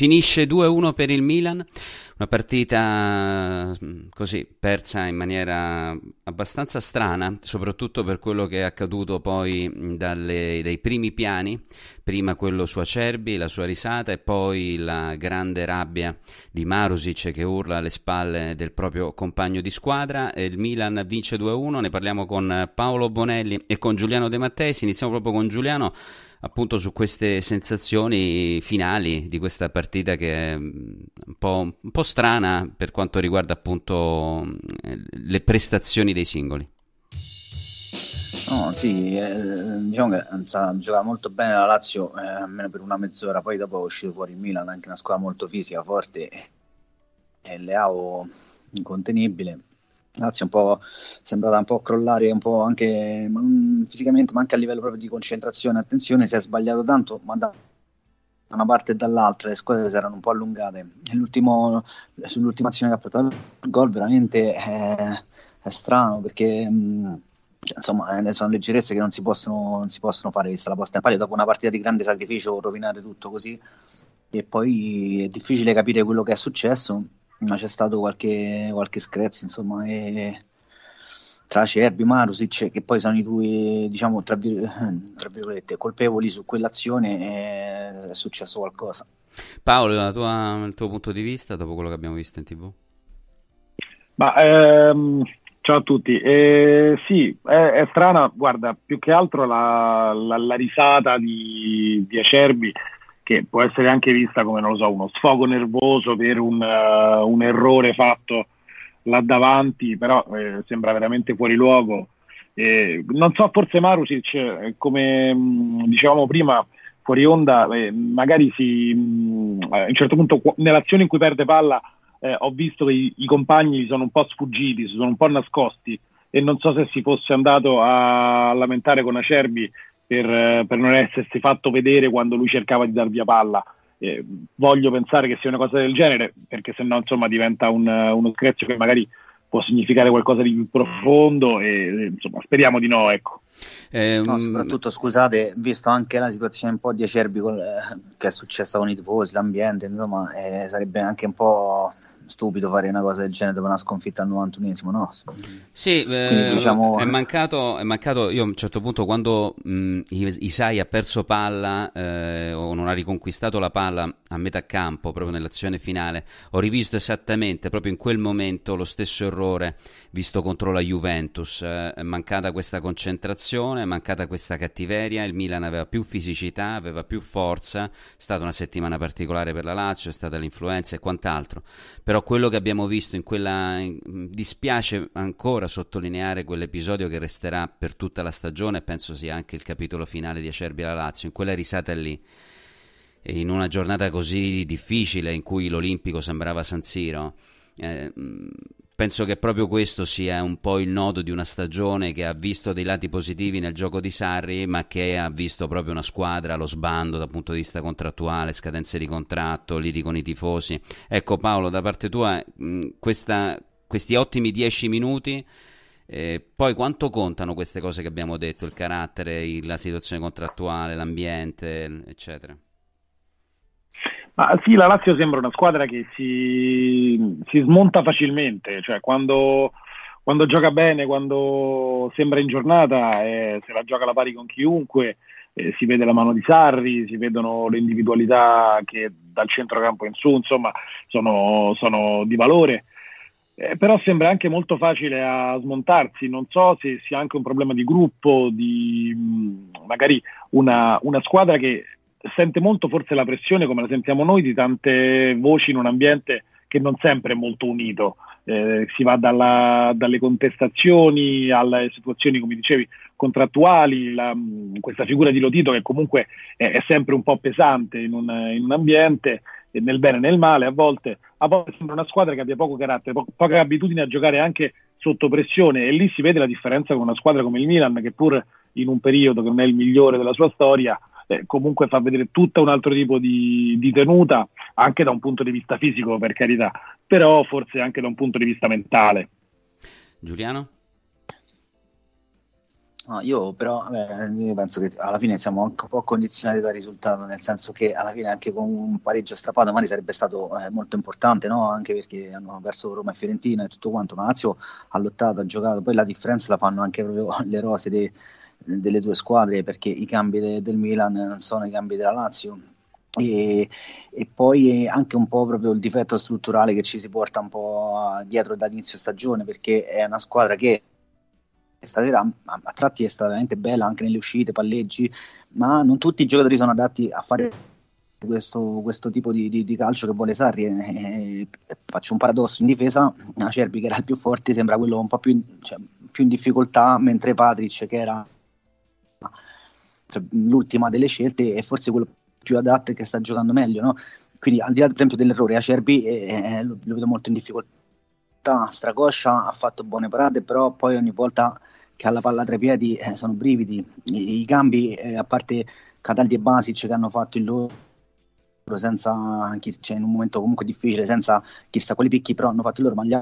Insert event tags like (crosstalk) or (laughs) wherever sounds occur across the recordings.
Finisce 2-1 per il Milan, una partita mm, così persa in maniera abbastanza strana, soprattutto per quello che è accaduto poi mm, dalle, dai primi piani, prima quello su Acerbi, la sua risata e poi la grande rabbia di Marusic che urla alle spalle del proprio compagno di squadra. Il Milan vince 2-1, ne parliamo con Paolo Bonelli e con Giuliano De Mattei, iniziamo proprio con Giuliano appunto su queste sensazioni finali di questa partita che è mm, un po', un po strana per quanto riguarda appunto mm, le prestazioni dei singoli. No, sì, eh, diciamo che ha eh, giocato molto bene la Lazio eh, almeno per una mezz'ora, poi dopo è uscito fuori il Milan, anche una squadra molto fisica, forte e Leao incontenibile Lazio un po' sembrata un po' crollare un po' anche mh, mm, fisicamente ma anche a livello proprio di concentrazione attenzione si è sbagliato tanto ma da una parte e dall'altra le squadre si erano un po' allungate sull'ultima azione che ha portato il gol veramente è, eh, è strano perché mh, mm, cioè, insomma, eh, sono leggerezze che non si possono, non si possono fare vista la posta in palio dopo una partita di grande sacrificio rovinare tutto così e poi è difficile capire quello che è successo ma c'è stato qualche, qualche screzio, insomma, e, tra Cerbi, Marusic, che poi sono i due, diciamo, tra, (laughs) tra virgolette, colpevoli su quell'azione, eh, è successo qualcosa. Paolo, la tua, il tuo punto di vista dopo quello che abbiamo visto in tv? Ma, ehm, ciao a tutti. Eh, sì, è, è, strana, guarda, più che altro la, la, la risata di, di Acerbi che può essere anche vista come, non lo so, uno sfogo nervoso per un, uh, un errore fatto là davanti, però eh, sembra veramente fuori luogo. Eh, non so, forse Marusic, eh, come mh, mm, dicevamo prima, fuori onda, eh, magari si, mh, mm, eh, a un certo punto nell'azione in cui perde palla ho visto che i, i compagni sono un po' sfuggiti, si sono un po' nascosti e non so se si fosse andato a lamentare con Acerbi per, eh, per non essersi fatto vedere quando lui cercava di dar via palla. Eh, voglio pensare che sia una cosa del genere, perché se no insomma diventa un, eh, uno screzio che magari può significare qualcosa di più profondo e eh, insomma speriamo di no, ecco. Ehm, no, soprattutto scusate, visto anche la situazione un po' di acerbi col, eh, che è successa con i tifosi, l'ambiente, insomma, sarebbe anche un po' stupido fare una cosa del genere dopo una sconfitta al 91esimo, no? Sì, Quindi, eh, diciamo... è, mancato, è, mancato, io a un certo punto quando mh, Isai ha perso palla eh, o non ha riconquistato la palla a metà campo, proprio nell'azione finale, ho rivisto esattamente proprio in quel momento lo stesso errore visto contro la Juventus, eh, è mancata questa concentrazione, è mancata questa cattiveria, il Milan aveva più fisicità, aveva più forza, è stata una settimana particolare per la Lazio, è stata l'influenza e quant'altro, però però quello che abbiamo visto in quella dispiace ancora sottolineare quell'episodio che resterà per tutta la stagione penso sia anche il capitolo finale di Acerbi alla Lazio in quella risata lì e in una giornata così difficile in cui l'Olimpico sembrava San Siro eh, penso che proprio questo sia un po' il nodo di una stagione che ha visto dei lati positivi nel gioco di Sarri, ma che ha visto proprio una squadra allo sbando dal punto di vista contrattuale, scadenze di contratto, liti con i tifosi. Ecco Paolo, da parte tua, questa, questi ottimi dieci minuti. Eh, poi quanto contano queste cose che abbiamo detto, il carattere, il, la situazione contrattuale, l'ambiente, eccetera? Ma sì, la Lazio sembra una squadra che si, si smonta facilmente, cioè quando, quando, gioca bene, quando sembra in giornata, eh, se la gioca la pari con chiunque, eh, si vede la mano di Sarri, si vedono le individualità che dal centrocampo in su, insomma, sono, sono di valore. Eh, però sembra anche molto facile a smontarsi, non so se sia anche un problema di gruppo, di mh, mm, magari una, una squadra che sente molto forse la pressione, come la sentiamo noi, di tante voci in un ambiente che non sempre è molto unito. Eh, si va dalla, dalle contestazioni alle situazioni, come dicevi, contrattuali, la, questa figura di Lotito che comunque è, è sempre un po' pesante in un, in un ambiente, eh, nel bene e nel male a volte, a volte sembra una squadra che abbia poco carattere, po- poca abitudine a giocare anche sotto pressione e lì si vede la differenza con una squadra come il Milan che pur in un periodo che non è il migliore della sua storia eh, comunque fa vedere tutto un altro tipo di, di, tenuta, anche da un punto di vista fisico per carità, però forse anche da un punto di vista mentale. Giuliano? No, io però beh, io penso che alla fine siamo un po' condizionati dal risultato, nel senso che alla fine anche con un pareggio strappato magari sarebbe stato eh, molto importante, no? anche perché hanno perso Roma e Fiorentina e tutto quanto, ma Lazio ha lottato, ha giocato, poi la differenza la fanno anche proprio le rose dei delle due squadre perché i cambi de, del Milan non sono i cambi della Lazio e, e, poi anche un po' proprio il difetto strutturale che ci si porta un po' dietro dall'inizio stagione perché è una squadra che stasera a tratti è stata veramente bella anche nelle uscite, palleggi, ma non tutti i giocatori sono adatti a fare questo, questo tipo di, di, di, calcio che vuole Sarri. E, eh, eh, faccio un paradosso in difesa, Acerbi che era il più forte sembra quello un po' più cioè, più in difficoltà, mentre Patrick che era cioè, l'ultima delle scelte e forse quello più adatto che sta giocando meglio, no? Quindi al di là per esempio dell'errore, Acerbi eh, eh, lo, lo vedo molto in difficoltà, Stracoscia ha fatto buone parate, però poi ogni volta che ha la palla tra i piedi eh, sono brividi, i, i cambi, eh, a parte Cataldi e Basic che hanno fatto il loro senza, cioè, in un momento comunque difficile, senza chissà quali picchi, però hanno fatto il loro, ma gli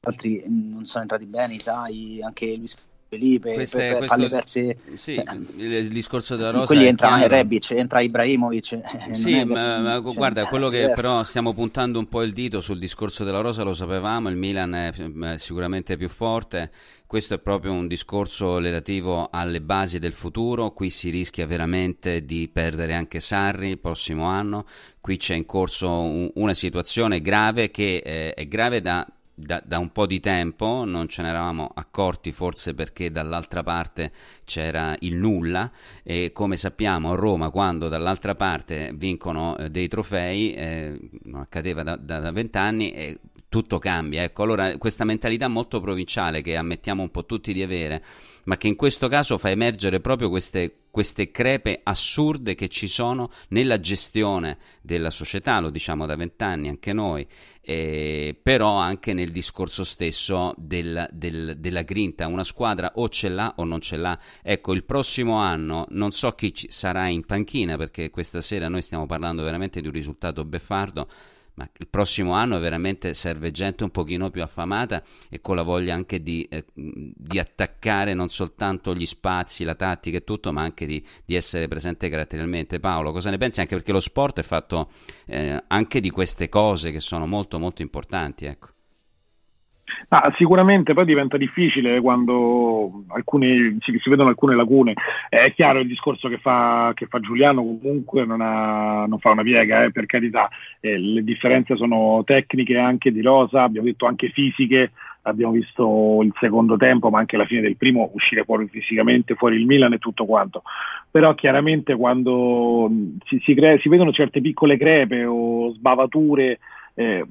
altri mm, non sono entrati bene, sai, anche Luis Felipe, Queste, per, questo, palle perse. Sì, eh, il discorso della Rosa. Quindi entra Rebic, entra Ibrahimovic. Eh, sì, ma, ma guarda, quello che però stiamo puntando un po' il dito sul discorso della Rosa, lo sapevamo, il Milan è sicuramente più forte. Questo è proprio un discorso relativo alle basi del futuro, qui si rischia veramente di perdere anche Sarri il prossimo anno, qui c'è in corso un, una situazione grave che eh, è grave da da, da, un po' di tempo, non ce ne eravamo accorti forse perché dall'altra parte c'era il nulla e come sappiamo a Roma quando dall'altra parte vincono eh, dei trofei, eh, non accadeva da vent'anni e tutto cambia. Ecco, allora questa mentalità molto provinciale che ammettiamo un po' tutti di avere, ma che in questo caso fa emergere proprio queste, queste crepe assurde che ci sono nella gestione della società, lo diciamo da vent'anni anche noi, eh, però anche nel discorso stesso del, del, della grinta. Una squadra o ce l'ha o non ce l'ha. Ecco, il prossimo anno non so chi sarà in panchina perché questa sera noi stiamo parlando veramente di un risultato beffardo ma il prossimo anno veramente serve gente un pochino più affamata e con la voglia anche di, eh, di attaccare non soltanto gli spazi, la tattica e tutto, ma anche di, di, essere presente caratterialmente. Paolo, cosa ne pensi? Anche perché lo sport è fatto eh, anche di queste cose che sono molto molto importanti. Ecco. Ah, sicuramente poi diventa difficile quando alcune, si, si, vedono alcune lacune. È chiaro il discorso che fa, che fa Giuliano, comunque non, ha, non, fa una piega, eh, per carità. Eh, le differenze sono tecniche anche di rosa, abbiamo detto anche fisiche, abbiamo visto il secondo tempo, ma anche la fine del primo, uscire fuori fisicamente, fuori il Milan e tutto quanto. Però chiaramente quando mm, si, si, crea, si vedono certe piccole crepe o sbavature eh,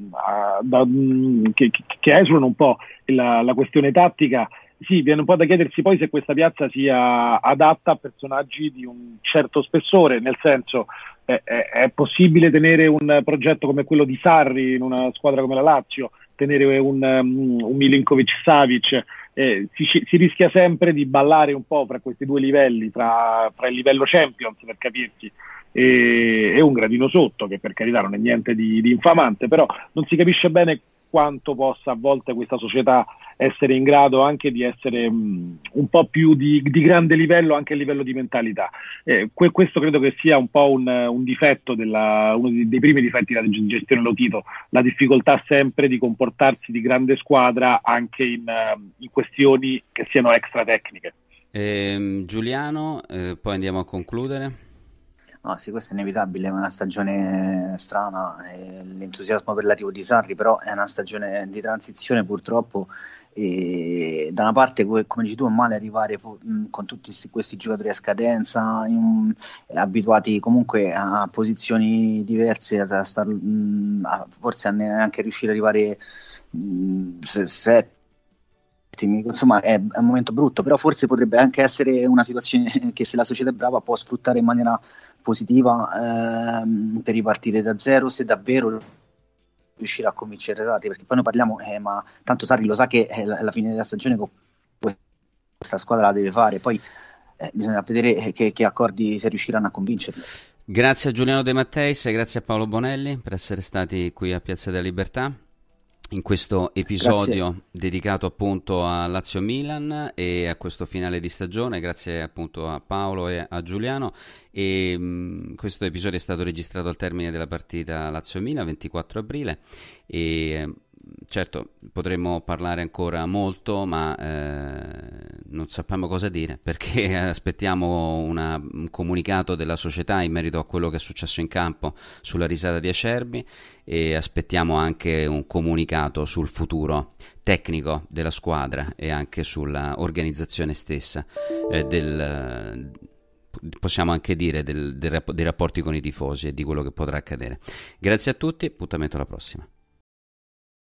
da, mm, che, che, esulano un po' la, la questione tattica, sì, viene un po' da chiedersi poi se questa piazza sia adatta a personaggi di un certo spessore, nel senso è, è, è, possibile tenere un progetto come quello di Sarri in una squadra come la Lazio, tenere un, mm, un Milinkovic Savic, eh, si, si, rischia sempre di ballare un po' fra questi due livelli, tra, fra il livello Champions per capirsi e, e, un gradino sotto, che per carità non è niente di, di infamante, però non si capisce bene quanto possa a volte questa società essere in grado anche di essere um, un po' più di, di, grande livello anche a livello di mentalità. Eh, que- questo credo che sia un po' un, un difetto, della, uno dei primi difetti della gestione Lotito, la difficoltà sempre di comportarsi di grande squadra anche in, in questioni che siano extra tecniche. Eh, Giuliano, eh, poi andiamo a concludere. No, sì, questo è inevitabile, è una stagione eh, strana, eh, l'entusiasmo per l'arrivo di Sarri, però è una stagione di transizione purtroppo. E da una parte, come dici tu, è male arrivare mm, con tutti questi giocatori a scadenza, in, eh, abituati comunque a posizioni diverse, a star, mm, a forse a neanche riuscire ad arrivare mm, se, se, insomma è, è, un momento brutto, però forse potrebbe anche essere una situazione (laughs) che se la società è brava può sfruttare in maniera positiva ehm, per ripartire da zero se davvero riuscirà a convincere Sarri perché poi noi parliamo eh, ma tanto Sarri lo sa che è eh, la, fine della stagione questa squadra la deve fare poi eh, bisogna vedere eh, che, che, accordi se riusciranno a convincerlo grazie a Giuliano De Matteis e grazie a Paolo Bonelli per essere stati qui a Piazza della Libertà in questo episodio grazie. dedicato appunto a Lazio Milan e a questo finale di stagione, grazie appunto a Paolo e a Giuliano. E, mh, mm, questo episodio è stato registrato al termine della partita Lazio Milan 24 aprile e certo potremmo parlare ancora molto, ma eh, non sappiamo cosa dire perché (laughs) aspettiamo una, un comunicato della società in merito a quello che è successo in campo sulla risata di Acerbi e aspettiamo anche un comunicato sul futuro tecnico della squadra e anche sull'organizzazione stessa eh, del possiamo anche dire del, del, dei rapporti con i tifosi e di quello che potrà accadere. Grazie a tutti, appuntamento alla prossima.